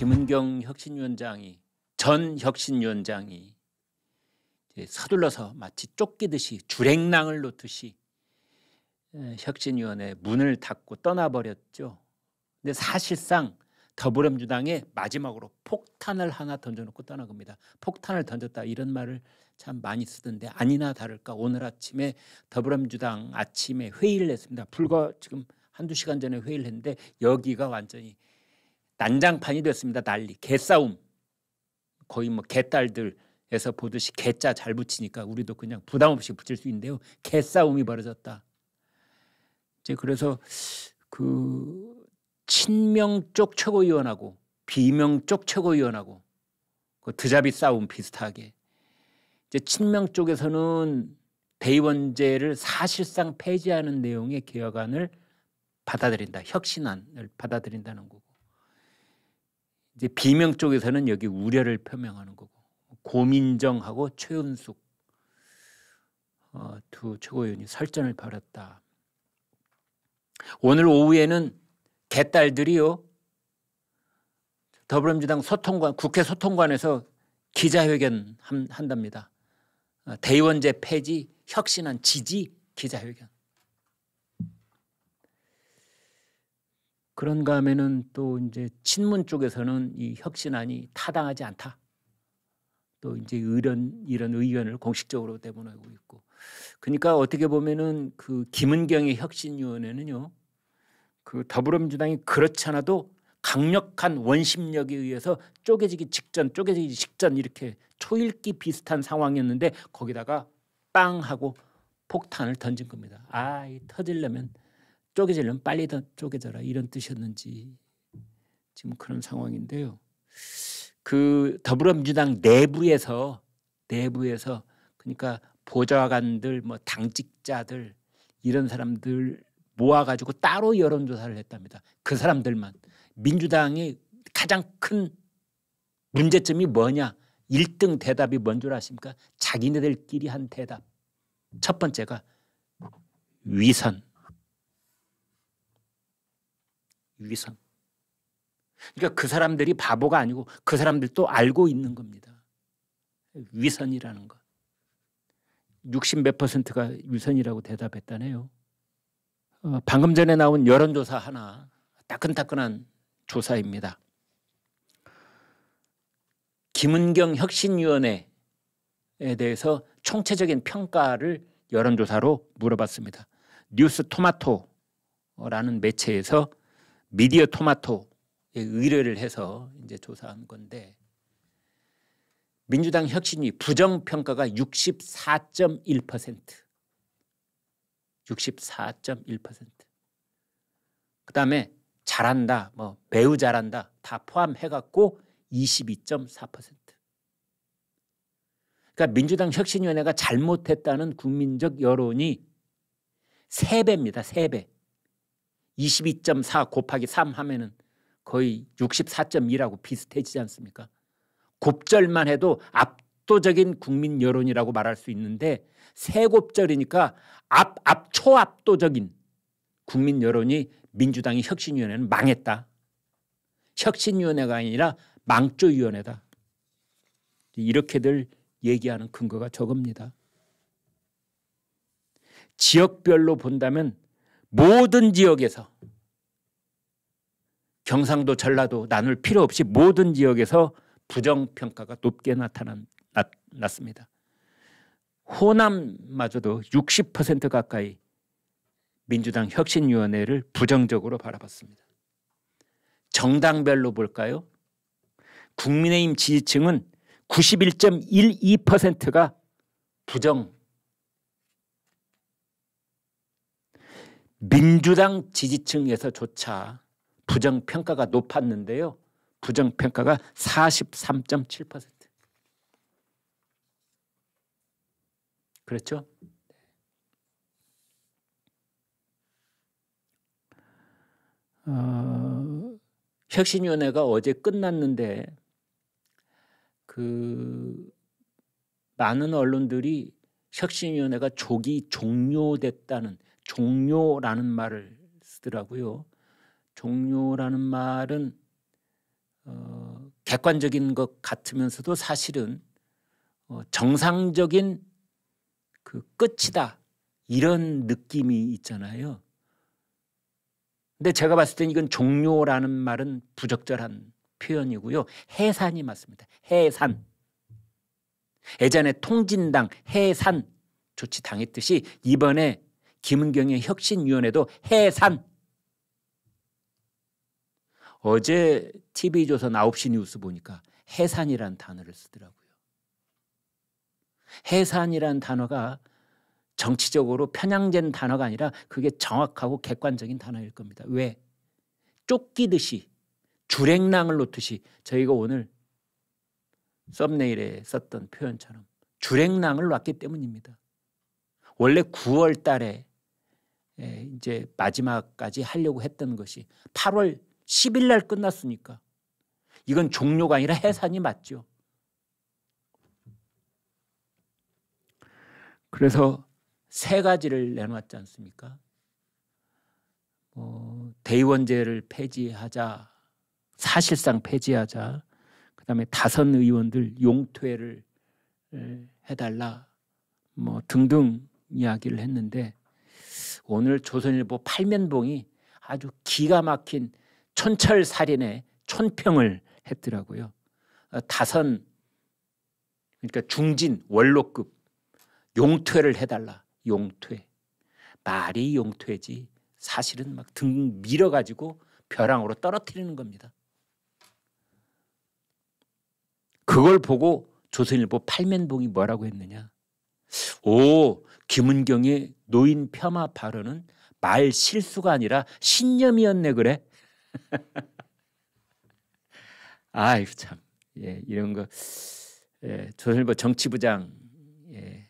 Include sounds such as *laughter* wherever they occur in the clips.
김은경 혁신위원장이 전 혁신위원장이 서둘러서 마치 쫓기듯이 주랭낭을 놓듯이 혁신위원회 문을 닫고 떠나버렸죠. 근데 사실상 더불어민주당에 마지막으로 폭탄을 하나 던져놓고 떠나갑니다. 폭탄을 던졌다 이런 말을 참 많이 쓰던데 아니나 다를까 오늘 아침에 더불어민주당 아침에 회의를 했습니다. 불과 지금 한두 시간 전에 회의를 했는데 여기가 완전히 난장판이 됐습니다. 난리. 개싸움. 거의 뭐 개딸들에서 보듯이 개자 잘 붙이니까 우리도 그냥 부담 없이 붙일 수 있는데요. 개싸움이 벌어졌다. 이제 그래서 그 친명 쪽 최고위원하고 비명 쪽 최고위원하고 그 드자비 싸움 비슷하게 이제 친명 쪽에서는 대의원제를 사실상 폐지하는 내용의 개혁안을 받아들인다. 혁신안을 받아들인다는 거고. 이제 비명 쪽에서는 여기 우려를 표명하는 거고 고민정하고 최은숙 어, 두 최고위원이 설전을 벌였다. 오늘 오후에는 개딸들이요 더불어민주당 소통관 국회 소통관에서 기자회견 한, 한답니다. 어, 대의원제 폐지 혁신한 지지 기자회견. 그런가 하면은 또 이제 친문 쪽에서는 이 혁신안이 타당하지 않다. 또 이제 이런 이런 의견을 공식적으로 내보내고 있고. 그러니까 어떻게 보면은 그 김은경의 혁신위원회는요. 그 더불어민주당이 그렇잖아도 강력한 원심력에 의해서 쪼개지기 직전, 쪼개지기 직전 이렇게 초일기 비슷한 상황이었는데 거기다가 빵 하고 폭탄을 던진 겁니다. 아, 이 터질려면 쪼개지려면 빨리 더 쪼개져라 이런 뜻이었는지 지금 그런 상황인데요. 그 더불어민주당 내부에서 내부에서 그러니까 보좌관들 뭐 당직자들 이런 사람들 모아가지고 따로 여론조사를 했답니다. 그 사람들만 민주당이 가장 큰 문제점이 뭐냐? 1등 대답이 뭔 줄 아십니까? 자기네들끼리 한 대답. 첫 번째가 위선. 위선. 그러니까 그 사람들이 바보가 아니고 그 사람들도 알고 있는 겁니다. 위선이라는 것. 60몇 퍼센트가 위선이라고 대답했다네요. 어, 방금 전에 나온 여론조사 하나 따끈따끈한 조사입니다. 김은경 혁신위원회에 대해서 총체적인 평가를 여론조사로 물어봤습니다. 뉴스 토마토라는 매체에서 미디어 토마토에 의뢰를 해서 이제 조사한 건데 민주당 혁신이 부정평가가 64.1% 64.1%그 다음에 잘한다 뭐 매우 잘한다 다 포함해갖고 22.4% 그러니까 민주당 혁신위원회가 잘못했다는 국민적 여론이 3배입니다. 3배. 22.4 곱하기 3 하면은 거의 64.2라고 비슷해지지 않습니까? 곱절만 해도 압도적인 국민 여론이라고 말할 수 있는데 세 곱절이니까 앞, 앞, 초압도적인 국민 여론이 민주당이 혁신위원회는 망했다. 혁신위원회가 아니라 망조위원회다. 이렇게들 얘기하는 근거가 저겁니다. 지역별로 본다면 모든 지역에서 경상도 전라도 나눌 필요 없이 모든 지역에서 부정평가가 높게 나타 났습니다. 호남마저도 60% 가까이 민주당 혁신위원회를 부정적으로 바라봤습니다. 정당별로 볼까요? 국민의힘 지지층은 91.12%가 부정 민주당 지지층에서조차 부정평가가 높았는데요. 부정평가가 43.7% 그렇죠? 어, 혁신위원회가 어제 끝났는데 그 많은 언론들이 혁신위원회가 조기 종료됐다는 종료라는 말을 쓰더라고요. 종료라는 말은 어, 객관적인 것 같으면서도 사실은 어, 정상적인 그 끝이다 이런 느낌이 있잖아요. 근데 제가 봤을 땐 이건 종료라는 말은 부적절한 표현이고요. 해산이 맞습니다. 해산. 예전에 통진당 해산 조치 당했듯이 이번에 김은경의 혁신위원회도 해산. 어제 TV조선 9시 뉴스 보니까 해산이란 단어를 쓰더라고요. 해산이란 단어가 정치적으로 편향된 단어가 아니라 그게 정확하고 객관적인 단어일 겁니다. 왜? 쫓기듯이 줄행랑을 놓듯이 저희가 오늘 썸네일에 썼던 표현처럼 줄행랑을 놨기 때문입니다. 원래 9월 달에 이제 마지막까지 하려고 했던 것이 8월 10일 날 끝났으니까 이건 종료가 아니라 해산이 맞죠. 그래서 세 가지를 내놓았지 않습니까? 어, 대의원제를 폐지하자, 사실상 폐지하자, 그 다음에 다선 의원들 용퇴를 해달라, 뭐 등등 이야기를 했는데 오늘 조선일보 팔면봉이 아주 기가 막힌 촌철살인의 촌평을 했더라고요. 어, 다선 그러니까 중진 원로급 용퇴를 해달라 용퇴 말이 용퇴지 사실은 막 등 밀어가지고 벼랑으로 떨어뜨리는 겁니다. 그걸 보고 조선일보 팔면봉이 뭐라고 했느냐 오, 김은경의 노인 폄하 발언은 말 실수가 아니라 신념이었네 그래. *laughs* 아이 참, 예, 이런 거 예, 조선일보 정치부장 예,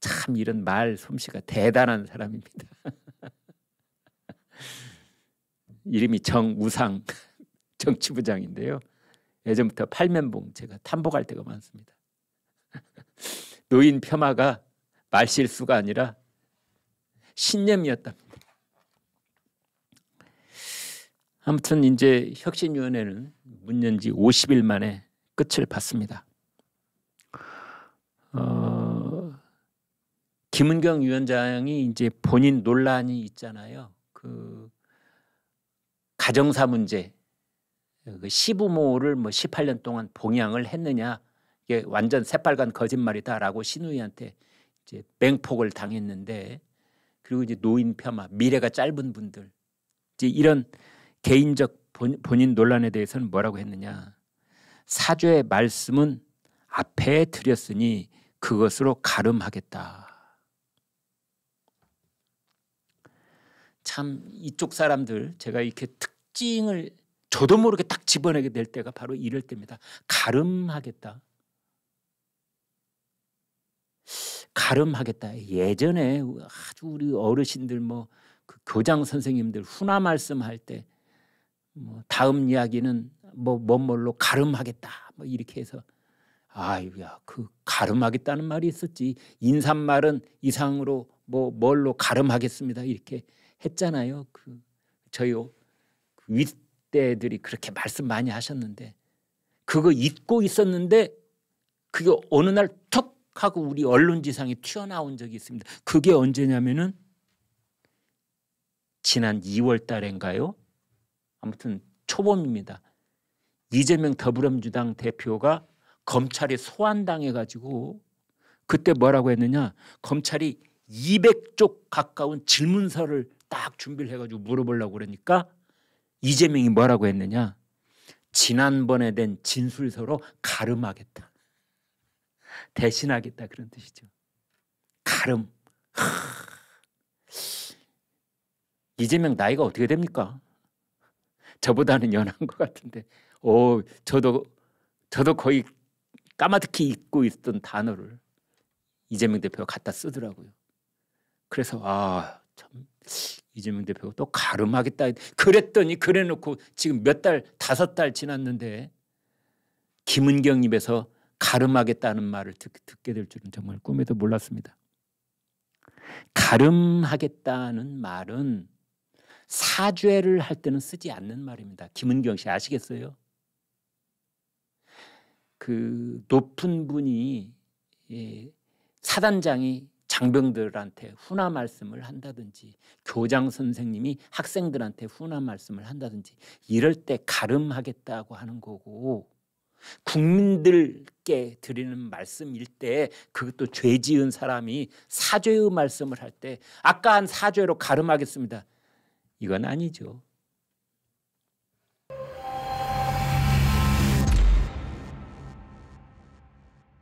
참 이런 말 솜씨가 대단한 사람입니다. *laughs* 이름이 정우상 *laughs* 정치부장인데요. 예전부터 팔면봉 제가 탐복할 때가 많습니다. 노인 폄하가 말실수가 아니라 신념이었답니다. 아무튼 이제 혁신위원회는 문 연지 50일 만에 끝을 봤습니다. 어, 김은경 위원장이 이제 본인 논란이 있잖아요. 그 가정사 문제, 그 시부모를 뭐 18년 동안 봉양을 했느냐 이게 완전 새빨간 거짓말이다라고 신우이한테 이제 맹폭을 당했는데 그리고 이제 노인 폄하, 미래가 짧은 분들 이제 이런 개인적 본, 본인 논란에 대해서는 뭐라고 했느냐? 사죄의 말씀은 앞에 드렸으니 그것으로 가름하겠다. 참 이쪽 사람들 제가 이렇게 특징을 저도 모르게 딱 집어내게 될 때가 바로 이럴 때입니다. 가름하겠다. 가름하겠다. 예전에 아주 우리 어르신들 뭐 그 교장 선생님들 훈화 말씀할 때뭐 다음 이야기는 뭐 뭔뭘로 가름하겠다. 뭐 이렇게 해서 아유야 그 가름하겠다는 말이 있었지 인삿말은 이상으로 뭐 뭘로 가름하겠습니다 이렇게 했잖아요. 그 저희 그 윗대들이 그렇게 말씀 많이 하셨는데 그거 잊고 있었는데 그게 어느 날 하고 우리 언론지상에 튀어나온 적이 있습니다. 그게 언제냐면은 지난 2월 달인가요? 아무튼 초봄입니다. 이재명 더불어민주당 대표가 검찰에 소환당해 가지고 그때 뭐라고 했느냐? 검찰이 200쪽 가까운 질문서를 딱 준비를 해 가지고 물어보려고 그러니까 이재명이 뭐라고 했느냐? 지난번에 된 진술서로 가름하겠다. 대신하겠다 그런 뜻이죠. 가름. 이재명 나이가 어떻게 됩니까? 저보다는 연한 것 같은데, 오, 저도 저도 거의 까마득히 잊고 있던 단어를 이재명 대표가 갖다 쓰더라고요. 그래서 아참 이재명 대표가 또 가름하겠다 그랬더니 그래놓고 지금 몇 달 다섯 달 지났는데 김은경 입에서 가름하겠다는 말을 듣, 듣게 될 줄은 정말 꿈에도 몰랐습니다. 가름하겠다는 말은 사죄를 할 때는 쓰지 않는 말입니다. 김은경 씨 아시겠어요? 그 높은 분이 예, 사단장이 장병들한테 훈화 말씀을 한다든지 교장 선생님이 학생들한테 훈화 말씀을 한다든지 이럴 때 가름하겠다고 하는 거고 국민들께 드리는 말씀일 때 그것도 죄 지은 사람이 사죄의 말씀을 할 때 아까 한 사죄로 가름하겠습니다. 이건 아니죠.